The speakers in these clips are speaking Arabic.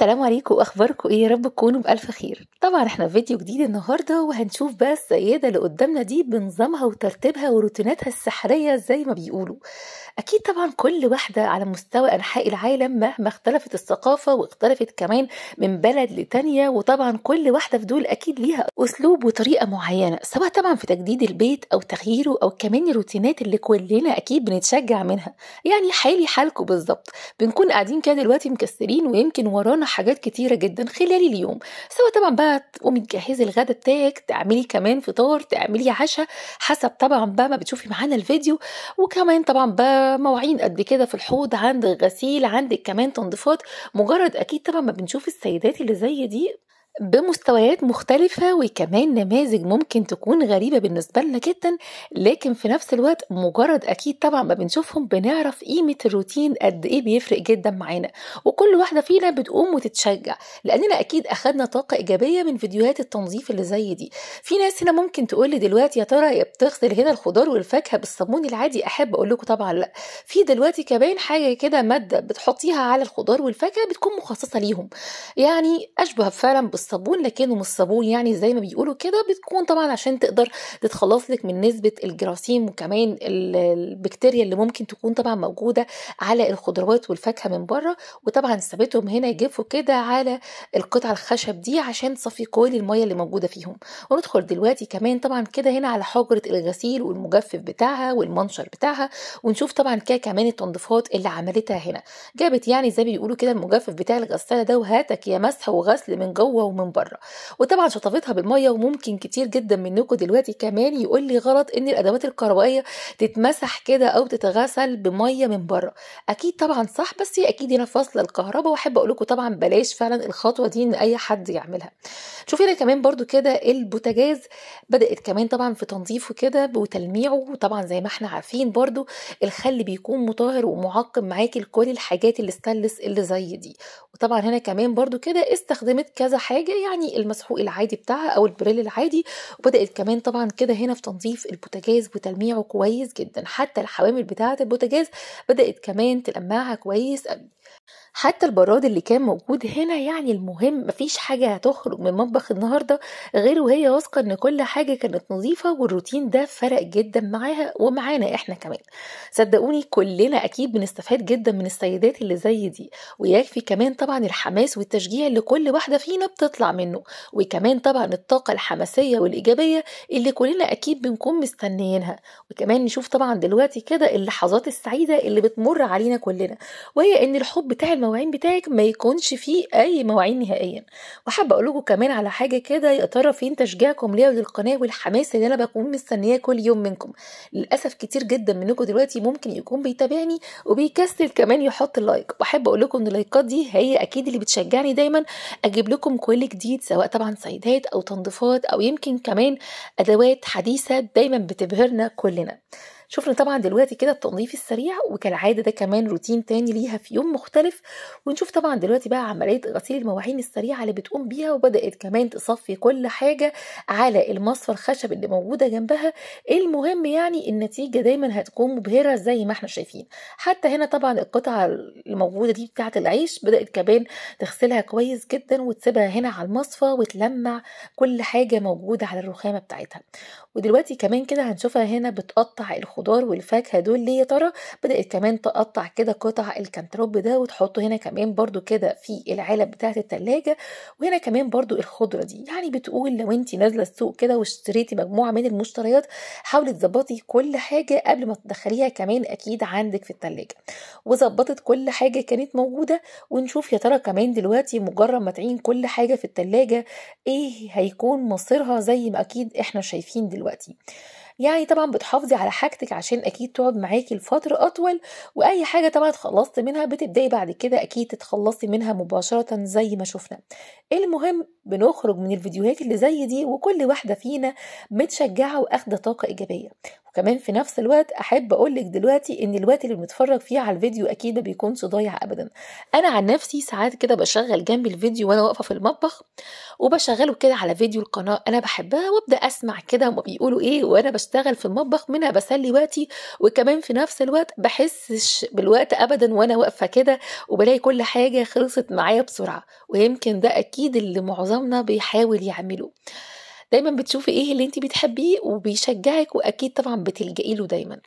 السلام عليكم واخباركم ايه يا رب تكونوا بالف خير طبعا احنا في فيديو جديد النهارده وهنشوف بقى السيده اللي قدامنا دي بنظامها وترتيبها وروتيناتها السحريه زي ما بيقولوا اكيد طبعا كل واحده على مستوى انحاء العالم مهما اختلفت الثقافه واختلفت كمان من بلد لتانية وطبعا كل واحده في دول اكيد ليها اسلوب وطريقه معينه سواء طبعا في تجديد البيت او تغييره او كمان الروتينات اللي كلنا اكيد بنتشجع منها يعني حالي حالكم بالظبط بنكون قاعدين كده دلوقتي مكسرين ويمكن ورانا حاجات كتيرة جدا خلال اليوم سواء طبعا بقى تقومي تجهزي الغدا بتاعك تعملي كمان فطار تعملي عشاء حسب طبعا بقى ما بتشوفي معانا الفيديو وكمان طبعا بقى مواعين قد كده في الحوض عندك غسيل عندك كمان تنظيفات مجرد اكيد طبعا ما بنشوف السيدات اللي زي دي بمستويات مختلفة وكمان نماذج ممكن تكون غريبة بالنسبة لنا جدا لكن في نفس الوقت مجرد أكيد طبعا ما بنشوفهم بنعرف قيمة الروتين قد إيه بيفرق جدا معانا وكل واحدة فينا بتقوم وتتشجع لأننا أكيد أخدنا طاقة إيجابية من فيديوهات التنظيف اللي زي دي في ناس هنا ممكن تقول لي دلوقتي يا ترى بتغسل هنا الخضار والفاكهة بالصابون العادي أحب أقول لكم طبعا لا في دلوقتي كمان حاجة كده مادة بتحطيها على الخضار والفاكهة بتكون مخصصة ليهم يعني أشبه فعلا بالصابون الصابون لكنه مش صابون يعني زي ما بيقولوا كده بتكون طبعا عشان تقدر تتخلص لك من نسبه الجراثيم وكمان البكتيريا اللي ممكن تكون طبعا موجوده على الخضروات والفاكهه من بره وطبعا سابتهم هنا يجفوا كده على القطع الخشب دي عشان تصفي كل الميه اللي موجوده فيهم وندخل دلوقتي كمان طبعا كده هنا على حجره الغسيل والمجفف بتاعها والمنشر بتاعها ونشوف طبعا كده كمان التنظيفات اللي عملتها هنا جابت يعني زي ما بيقولوا كده المجفف بتاع الغساله ده وهاتك يا مسح وغسل من جوه او من بره وطبعا شطفتها بالميه وممكن كتير جدا منكم دلوقتي كمان يقول لي غلط ان الادوات الكهربائيه تتمسح كده او تتغسل بميه من بره اكيد طبعا صح بس هي اكيد هنا فاصله الكهرباء واحب اقول لكم طبعا بلاش فعلا الخطوه دي ان اي حد يعملها شوفي هنا كمان برده كده البوتاجاز بدات كمان طبعا في تنظيفه كده وتلميعه وطبعا زي ما احنا عارفين برده الخل بيكون مطهر ومعقم معاكي لكل الحاجات الاستانلس اللي, اللي زي دي وطبعا هنا كمان برده كده استخدمت كذا حاجه حاجه يعني المسحوق العادي بتاعها او البريل العادي وبدات كمان طبعا كده هنا في تنظيف البوتاجاز وتلميعه كويس جدا حتى الحوامل بتاعه البوتاجاز بدات كمان تلمعها كويس حتى البراد اللي كان موجود هنا يعني المهم مفيش حاجة هتخرج من مطبخ النهاردة غير وهي واثقة ان كل حاجة كانت نظيفة والروتين ده فرق جدا معاها ومعانا احنا كمان صدقوني كلنا اكيد بنستفاد جدا من السيدات اللي زي دي ويكفي كمان طبعا الحماس والتشجيع اللي كل واحدة فينا بتطلع منه وكمان طبعا الطاقة الحماسية والايجابية اللي كلنا اكيد بنكون مستنيينها وكمان نشوف طبعا دلوقتي كده اللحظات السعيدة اللي بتمر علينا كلنا وهي ان الحب بتاع المواعين بتاعك ما يكونش فيه اي مواعين نهائيا وحابه اقول لكم كمان على حاجه كده يا ترى فين تشجيعكم ليا وللقناه والحماس اللي انا بكون مستنياه كل يوم منكم للاسف كتير جدا منكم دلوقتي ممكن يكون بيتابعني وبيكسل كمان يحط اللايك واحب اقول لكم ان اللايكات دي هي اكيد اللي بتشجعني دايما اجيب لكم كل جديد سواء طبعا سيدات او تنظيفات او يمكن كمان ادوات حديثه دايما بتبهرنا كلنا شفنا طبعا دلوقتي كده التنظيف السريع وكالعاده ده كمان روتين تاني ليها في يوم مختلف ونشوف طبعا دلوقتي بقى عمليه غسيل المواعين السريعه اللي بتقوم بيها وبدات كمان تصفي كل حاجه على المصفى الخشب اللي موجوده جنبها المهم يعني النتيجه دايما هتكون مبهره زي ما احنا شايفين حتى هنا طبعا القطعه الموجوده دي بتاعه العيش بدات كمان تغسلها كويس جدا وتسيبها هنا على المصفى وتلمع كل حاجه موجوده على الرخامه بتاعتها ودلوقتي كمان كده هنشوفها هنا بتقطع الخ الخضار والفاكهه دول ليه يا ترى بدات كمان تقطع كده قطع الكنتروب ده وتحطه هنا كمان برضو كده في العلب بتاعه التلاجة وهنا كمان برضو الخضره دي يعني بتقول لو انت نازله السوق كده واشتريتي مجموعه من المشتريات حاولي تظبطي كل حاجه قبل ما تدخليها كمان اكيد عندك في التلاجة وظبطت كل حاجه كانت موجوده ونشوف يا ترى كمان دلوقتي مجرد ما تعين كل حاجه في التلاجة ايه هيكون مصيرها زي ما اكيد احنا شايفين دلوقتي يعني طبعا بتحافظي على حاجتك عشان اكيد تقعد معاكي لفتره اطول واي حاجه طبعا اتخلصت منها بتبداي بعد كده اكيد تتخلصي منها مباشره زي ما شفنا المهم بنخرج من الفيديوهات اللي زي دي وكل واحده فينا متشجعه واخده طاقه ايجابيه وكمان في نفس الوقت احب اقول لك دلوقتي ان الوقت اللي بنتفرج فيه على الفيديو اكيد ما بيكونش ضايع ابدا انا عن نفسي ساعات كده بشغل جنبي الفيديو وانا واقفه في المطبخ وبشغله كده على فيديو القناه انا بحبها وابدا اسمع كده هما بيقولوا ايه وانا بشتغل في المطبخ منها بسلي وقتي وكمان في نفس الوقت بحسش بالوقت ابدا وانا واقفه كده وبلاقي كل حاجه خلصت معايا بسرعه ويمكن ده اكيد اللي معظمنا بيحاول يعمله دايما بتشوفي ايه اللي انت بتحبيه وبيشجعك واكيد طبعا بتلجئي له دايما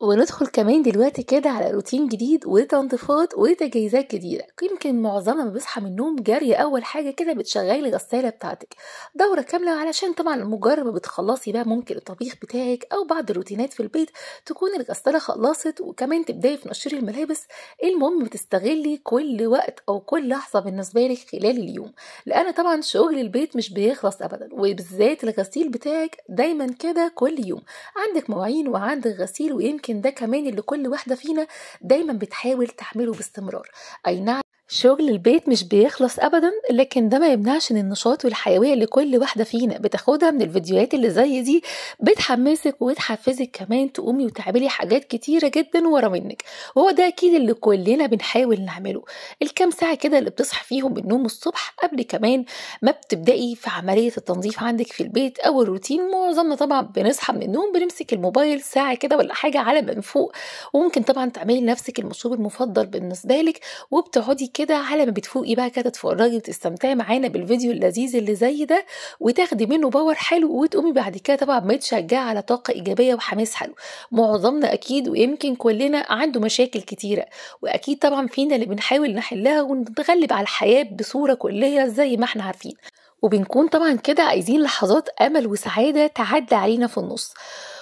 وندخل كمان دلوقتي كده على روتين جديد وتنظيفات وتجهيزات جديدة يمكن معظمنا ما بيصحى من النوم جري أول حاجة كده بتشغلي الغسالة بتاعتك دورة كاملة علشان طبعا مجرد بتخلصي بقى ممكن الطبيخ بتاعك أو بعض الروتينات في البيت تكون الغسالة خلصت وكمان تبدأي في الملابس المهم بتستغلي كل وقت أو كل لحظة بالنسبة لك خلال اليوم لأن طبعا شغل البيت مش بيخلص أبدا وبالذات الغسيل بتاعك دايما كده كل يوم عندك مواعين وعندك غسيل ويمكن يمكن ده كمان اللي كل واحدة فينا دايما بتحاول تحمله باستمرار أي نعم شغل البيت مش بيخلص أبدا لكن ده ما يمنعش إن النشاط والحيوية اللي كل واحدة فينا بتاخدها من الفيديوهات اللي زي دي بتحمسك وتحفزك كمان تقومي وتعملي حاجات كتيرة جدا ورا منك وهو ده أكيد اللي كلنا بنحاول نعمله الكام ساعة كده اللي بتصحى فيهم من النوم الصبح قبل كمان ما بتبدأي في عملية التنظيف عندك في البيت أو الروتين معظمنا طبعا بنصحى من النوم بنمسك الموبايل ساعة كده ولا حاجة على من فوق وممكن طبعا تعملي لنفسك المشروب المفضل بالنسبة لك وبتقعدي كده على ما بتفوقي بقى كده تتفرجي وتستمتعي معانا بالفيديو اللذيذ اللي زي ده وتاخدي منه باور حلو وتقومي بعد كده طبعا متشجعه على طاقه ايجابيه وحماس حلو معظمنا اكيد ويمكن كلنا عنده مشاكل كتيره واكيد طبعا فينا اللي بنحاول نحلها ونتغلب على الحياه بصوره كليه زي ما احنا عارفين وبنكون طبعا كده عايزين لحظات امل وسعاده تعدي علينا في النص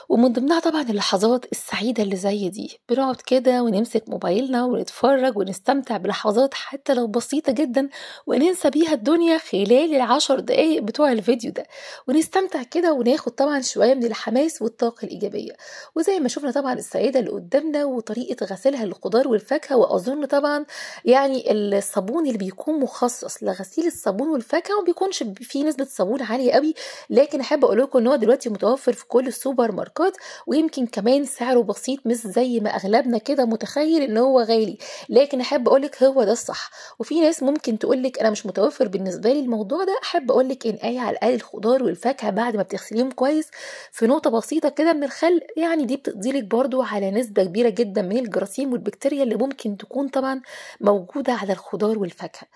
ومن ضمنها طبعا اللحظات السعيدة اللي زي دي بنقعد كده ونمسك موبايلنا ونتفرج ونستمتع بلحظات حتى لو بسيطة جدا وننسى بيها الدنيا خلال العشر دقايق بتوع الفيديو ده ونستمتع كده وناخد طبعا شوية من الحماس والطاقة الإيجابية وزي ما شفنا طبعا السيدة اللي قدامنا وطريقة غسيلها للخضار والفاكهة وأظن طبعا يعني الصابون اللي بيكون مخصص لغسيل الصابون والفاكهة وما بيكونش فيه نسبة صابون عالية قوي لكن أحب أقول لكم إن هو دلوقتي متوفر في كل السوبر ماركت الحلقات ويمكن كمان سعره بسيط مش زي ما اغلبنا كده متخيل ان هو غالي لكن احب اقولك هو ده الصح وفي ناس ممكن تقولك انا مش متوفر بالنسبه لي الموضوع ده احب اقولك ان اي على الاقل الخضار والفاكهه بعد ما بتغسليهم كويس في نقطه بسيطه كده من الخل يعني دي بتقضي لك على نسبه كبيره جدا من الجراثيم والبكتيريا اللي ممكن تكون طبعا موجوده على الخضار والفاكهه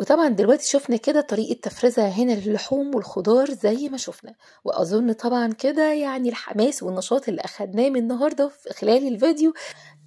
وطبعا دلوقتي شفنا كده طريقة تفريزها هنا للحوم والخضار زي ما شفنا وأظن طبعا كده يعني الحماس والنشاط اللي أخدناه من النهاردة في خلال الفيديو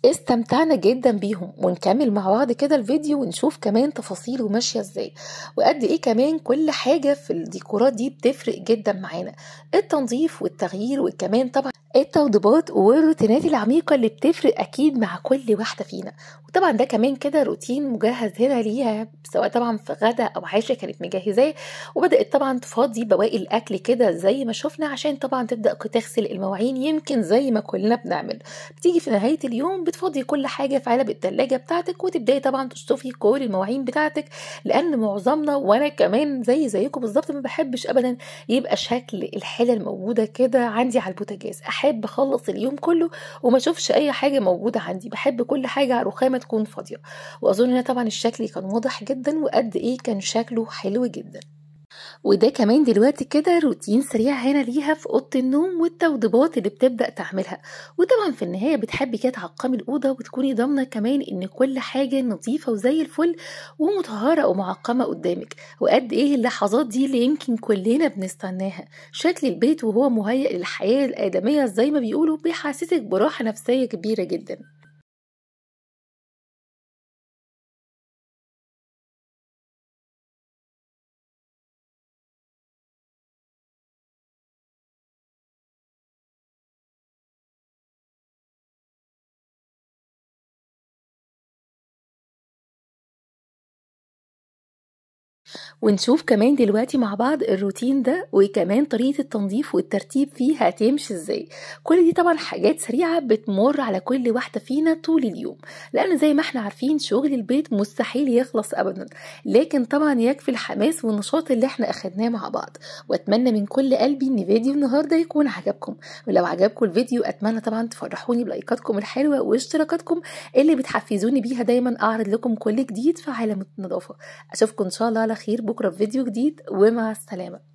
استمتعنا جدا بيهم ونكمل مع بعض كده الفيديو ونشوف كمان تفاصيله ماشيه ازاي وقد ايه كمان كل حاجه في الديكورات دي بتفرق جدا معانا التنظيف والتغيير وكمان طبعا التوضيبات والروتينات العميقة اللي بتفرق أكيد مع كل واحدة فينا وطبعا ده كمان كده روتين مجهز هنا ليها سواء طبعا في غدا أو عشاء كانت مجهزاه وبدأت طبعا تفاضي بواقي الأكل كده زي ما شفنا عشان طبعا تبدأ تغسل المواعين يمكن زي ما كلنا بنعمل بتيجي في نهاية اليوم بتفاضي كل حاجة في علب التلاجة بتاعتك وتبدأي طبعا تشطفي كل المواعين بتاعتك لأن معظمنا وأنا كمان زي زيكم بالظبط ما بحبش أبدا يبقى شكل الحلة الموجودة كده عندي على البوتاجاز بحب اخلص اليوم كله وما اشوفش اي حاجه موجوده عندي بحب كل حاجه رخامه تكون فاضيه واظن ان طبعا الشكل كان واضح جدا وقد ايه كان شكله حلو جدا وده كمان دلوقتي كده روتين سريع هنا ليها في اوضه النوم والتوضيبات اللي بتبدا تعملها وطبعا في النهايه بتحبي كده تعقمي الاوضه وتكوني ضامنه كمان ان كل حاجه نظيفه وزي الفل ومطهره ومعقمه قدامك وقد ايه اللحظات دي اللي يمكن كلنا بنستناها شكل البيت وهو مهيئ للحياه الادميه زي ما بيقولوا بيحسسك براحه نفسيه كبيره جدا ونشوف كمان دلوقتي مع بعض الروتين ده وكمان طريقة التنظيف والترتيب فيه هتمشي ازاي كل دي طبعا حاجات سريعة بتمر على كل واحدة فينا طول اليوم لأن زي ما احنا عارفين شغل البيت مستحيل يخلص أبدا لكن طبعا يكفي الحماس والنشاط اللي احنا أخدناه مع بعض وأتمنى من كل قلبي إن فيديو النهاردة يكون عجبكم ولو عجبكم الفيديو أتمنى طبعا تفرحوني بلايكاتكم الحلوة واشتراكاتكم اللي بتحفزوني بيها دايما أعرض لكم كل جديد في عالم النظافة أشوفكم إن شاء الله على خير بكرة في فيديو جديد ومع السلامة